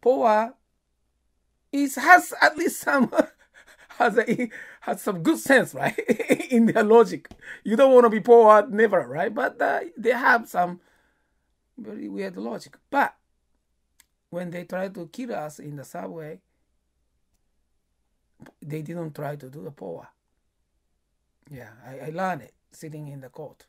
poor is has at least some has a has some good sense, right? in their logic, you don't want to be poor, never, right? But uh, they have some very weird logic. But when they try to kill us in the subway, they didn't try to do the poor. Yeah, I, I learned it sitting in the court.